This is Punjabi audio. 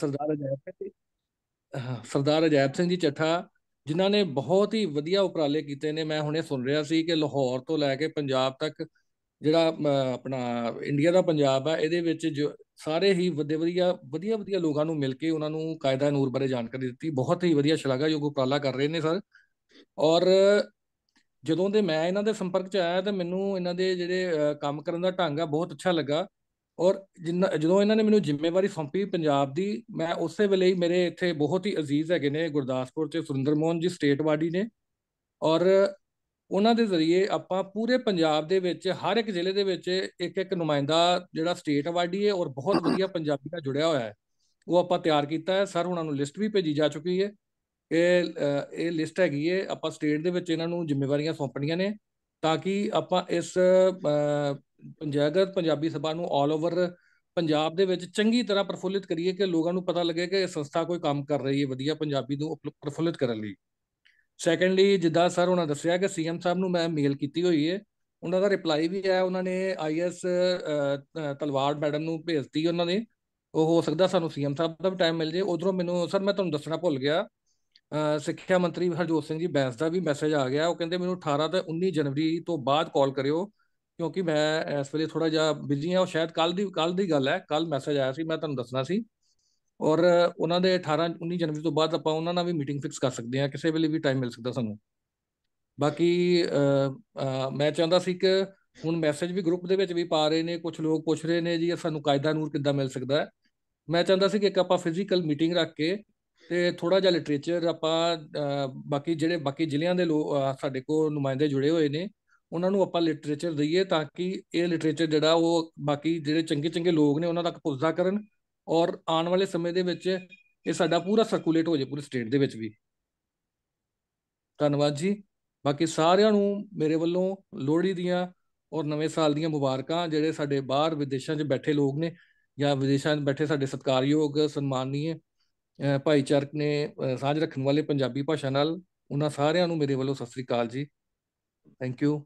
ਸਰਦਾਰ ਅਜੈਬ ਸਿੰਘ ਸਰਦਾਰ ਅਜੈਬ ਸਿੰਘ ਜੀ ਚੱਠਾ ਜਿਨ੍ਹਾਂ ਨੇ ਬਹੁਤ ਹੀ ਵਧੀਆ ਉਪਰਾਲੇ ਕੀਤੇ ਨੇ ਮੈਂ ਹੁਣੇ ਸੁਣ ਰਿਹਾ ਸੀ ਕਿ ਲਾਹੌਰ ਤੋਂ ਲੈ ਕੇ ਪੰਜਾਬ ਤੱਕ ਜਿਹੜਾ ਆਪਣਾ ਇੰਡੀਆ ਦਾ ਪੰਜਾਬ ਆ ਇਹਦੇ ਵਿੱਚ ਜੋ ਸਾਰੇ ਹੀ ਵਧੀਆ ਵਧੀਆ ਵਧੀਆ ਵਧੀਆ ਲੋਕਾਂ ਨੂੰ ਮਿਲ ਕੇ ਉਹਨਾਂ ਨੂੰ ਕਾਇਦਾ ਨੂਰ ਬਾਰੇ ਜਾਣਕਾਰੀ ਦਿੱਤੀ ਬਹੁਤ ਹੀ ਵਧੀਆ ਸ਼ਲਾਘਾਯੋਗ ਉਪਰਾਲਾ ਕਰ ਰਹੇ ਨੇ ਸਰ ਔਰ ਜਦੋਂ ਦੇ ਮੈਂ ਇਹਨਾਂ ਦੇ ਸੰਪਰਕ ਚ ਆਇਆ ਤਾਂ ਮੈਨੂੰ ਇਹਨਾਂ ਦੇ ਜਿਹੜੇ ਕੰਮ ਕਰਨ ਦਾ ਢੰਗ ਆ ਬਹੁਤ ਅੱਛਾ ਲੱਗਾ ਔਰ ਜਿੰਨਾ ਜਦੋਂ ਇਹਨਾਂ ਨੇ ਮੈਨੂੰ ਜ਼ਿੰਮੇਵਾਰੀ ਸੌਂਪੀ ਪੰਜਾਬ ਦੀ ਮੈਂ ਉਸੇ ਵੇਲੇ ਹੀ ਮੇਰੇ ਇੱਥੇ ਬਹੁਤ ਹੀ ਅਜ਼ੀਜ਼ ਹੈਗੇ ਨੇ ਗੁਰਦਾਸਪੁਰ ਤੇ ਸੁਰਿੰਦਰ ਮੋਹਨ ਜੀ ਸਟੇਟ ਵਾਰਡੀ ਨੇ ਔਰ ਉਹਨਾਂ ਦੇ ਜ਼ਰੀਏ ਆਪਾਂ ਪੂਰੇ ਪੰਜਾਬ ਦੇ ਵਿੱਚ ਹਰ ਇੱਕ ਜ਼ਿਲ੍ਹੇ ਦੇ ਵਿੱਚ ਇੱਕ ਇੱਕ ਨੁਮਾਇੰਦਾ ਜਿਹੜਾ ਸਟੇਟ ਵਾਰਡੀ ਹੈ ਔਰ ਬਹੁਤ ਵਧੀਆ ਪੰਜਾਬੀ ਨਾਲ ਜੁੜਿਆ ਹੋਇਆ ਹੈ ਉਹ ਆਪਾਂ ਤਿਆਰ ਕੀਤਾ ਹੈ ਸਰ ਉਹਨਾਂ ਨੂੰ ਲਿਸਟ ਵੀ ਭੇਜੀ ਜਾ ਚੁੱਕੀ ਹੈ ਇਹ ਇਹ ਲਿਸਟ ਹੈਗੀ ਹੈ ਆਪਾਂ ਸਟੇਟ ਦੇ ਵਿੱਚ ਇਹਨਾਂ ਨੂੰ ਜ਼ਿੰਮੇਵਾਰੀਆਂ ਸੌਂਪਣੀਆਂ ਨੇ ਤਾਂ ਕਿ ਆਪਾਂ ਇਸ ਪੰਚਾਇਤ ਪੰਜਾਬੀ ਸਭਾ ਨੂੰ ਆਲ ਓਵਰ ਪੰਜਾਬ ਦੇ ਵਿੱਚ ਚੰਗੀ ਤਰ੍ਹਾਂ ਪ੍ਰਫੁੱਲਿਤ ਕਰੀਏ ਕਿ ਲੋਕਾਂ ਨੂੰ ਪਤਾ ਲੱਗੇ ਕਿ ਇਹ ਸੰਸਥਾ ਕੋਈ ਕੰਮ ਕਰ ਰਹੀ ਹੈ ਵਧੀਆ ਪੰਜਾਬੀ ਨੂੰ ਪ੍ਰਫੁੱਲਿਤ ਕਰਨ ਲਈ ਸੈਕੰਡਲੀ ਜਿੱਦਾਂ ਸਰ ਉਹਨਾਂ ਦੱਸਿਆ ਕਿ ਸੀਐਮ ਸਾਹਿਬ ਨੂੰ ਮੈਂ ਮੇਲ ਕੀਤੀ ਹੋਈ ਹੈ ਉਹਨਾਂ ਦਾ ਰਿਪਲਾਈ ਵੀ ਆਇਆ ਉਹਨਾਂ ਨੇ ਆਈਐਸ ਤਲਵਾਰ ਮੈਡਮ ਨੂੰ ਭੇਜਤੀ ਉਹਨਾਂ ਨੇ ਉਹ ਹੋ ਸਕਦਾ ਸਾਨੂੰ ਸੀਐਮ ਸਾਹਿਬ ਦਾ ਵੀ ਟਾਈਮ ਮਿਲ ਜੇ ਉਧਰੋਂ ਮੈਨੂੰ ਸਰ ਮੈਂ ਤੁਹਾਨੂੰ ਦੱਸਣਾ ਭੁੱਲ ਗਿਆ ਸਿੱਖਿਆ ਮੰਤਰੀ ਹਰਜੋਤ ਸਿੰਘ ਜੀ ਬੈਂਸ ਦਾ ਵੀ ਮੈਸੇਜ ਆ ਗਿਆ ਉਹ ਕਹਿੰਦੇ ਮੈਨੂੰ 18 ਤੇ 19 ਜਨਵਰੀ ਤੋਂ ਬਾਅਦ ਕਾਲ ਕਰਿਓ ਕਿਉਂਕਿ ਮੈਂ ਇਸ ਵੇਲੇ ਥੋੜਾ ਜਿਹਾ ਬਿਜ਼ੀ ਹਾਂ ਉਹ ਸ਼ਾਇਦ ਕੱਲ ਦੀ ਕੱਲ ਦੀ ਗੱਲ ਹੈ ਕੱਲ ਮੈਸੇਜ ਆਇਆ ਸੀ ਮੈਂ ਤੁਹਾਨੂੰ ਦੱਸਣਾ ਸੀ ਔਰ ਉਹਨਾਂ ਦੇ 18 19 ਜਨਵਰੀ ਤੋਂ ਬਾਅਦ ਆਪਾਂ ਉਹਨਾਂ ਨਾਲ ਵੀ ਮੀਟਿੰਗ ਫਿਕਸ ਕਰ ਸਕਦੇ ਹਾਂ ਕਿਸੇ ਵੇਲੇ ਵੀ ਟਾਈਮ ਮਿਲ ਸਕਦਾ ਸਾਨੂੰ ਬਾਕੀ ਮੈਂ ਚਾਹੁੰਦਾ ਸੀ ਕਿ ਹੁਣ ਮੈਸੇਜ ਵੀ ਗਰੁੱਪ ਦੇ ਵਿੱਚ ਵੀ ਪਾ ਰਹੇ ਨੇ ਕੁਝ ਲੋਕ ਪੁੱਛ ਰਹੇ ਨੇ ਜੀ ਸਾਨੂੰ ਕਾਇਦਾ ਨੂਰ ਕਿੱਦਾਂ ਮਿਲ ਸਕਦਾ ਹੈ ਮੈਂ ਚਾਹੁੰਦਾ ਸੀ ਕਿ ਇੱਕ ਆਪਾਂ ਫਿਜ਼ੀਕਲ ਮੀਟਿੰਗ ਰੱਖ ਕੇ ਤੇ ਥੋੜਾ ਜਿਹਾ ਲਿਟਰੇਚਰ ਆਪਾਂ ਬਾਕੀ ਜਿਹੜੇ ਬਾਕੀ ਜ਼ਿਲ੍ਹਿਆਂ ਦੇ ਲੋਕ ਸਾਡੇ ਕੋਲ ਨੁਮਾਇੰਦੇ ਜੁੜੇ ਹੋਏ ਨੇ ਉਹਨਾਂ ਨੂੰ ਆਪਾਂ ਲਿਟਰੇਚਰ ਦਈਏ ਤਾਂ ਕਿ ਇਹ ਲਿਟਰੇਚਰ ਜਿਹੜਾ ਉਹ ਬਾਕੀ ਜਿਹੜੇ ਚੰਗੇ ਚੰਗੇ ਲੋਕ ਨੇ ਉਹਨਾਂ ਤੱਕ ਪਹੁੰਚਦਾ ਕਰਨ ਔਰ ਆਉਣ ਵਾਲੇ ਸਮੇਂ ਦੇ ਵਿੱਚ ਇਹ ਸਾਡਾ ਪੂਰਾ ਸਰਕੂਲੇਟ ਹੋ ਜਾਏ ਪੂਰੇ ਸਟੇਟ ਦੇ ਵਿੱਚ ਵੀ ਧੰਨਵਾਦ ਜੀ ਬਾਕੀ ਸਾਰਿਆਂ ਨੂੰ ਮੇਰੇ ਵੱਲੋਂ ਲੋਹੜੀ ਦੀਆਂ ਔਰ ਨਵੇਂ ਸਾਲ ਦੀਆਂ ਮੁਬਾਰਕਾਂ ਜਿਹੜੇ ਸਾਡੇ ਬਾਹਰ ਵਿਦੇਸ਼ਾਂ 'ਚ ਬੈਠੇ ਲੋਕ ਨੇ ਜਾਂ ਵਿਦੇਸ਼ਾਂ 'ਚ ਬੈਠੇ ਸਾਡੇ ਸਤਿਕਾਰਯੋਗ ਸਨਮਾਨਨੀਏ ਭਾਈਚਾਰਕ ਨੇ ਸਾਂਝ ਰੱਖਣ ਵਾਲੇ ਪੰਜਾਬੀ ਭਾਸ਼ਾ ਨਾਲ ਉਹਨਾਂ ਸਾਰਿਆਂ ਨੂੰ ਮੇਰੇ ਵੱਲੋਂ ਸਤਿ ਸ੍ਰੀ ਅਕਾਲ ਜੀ ਥੈਂਕ ਯੂ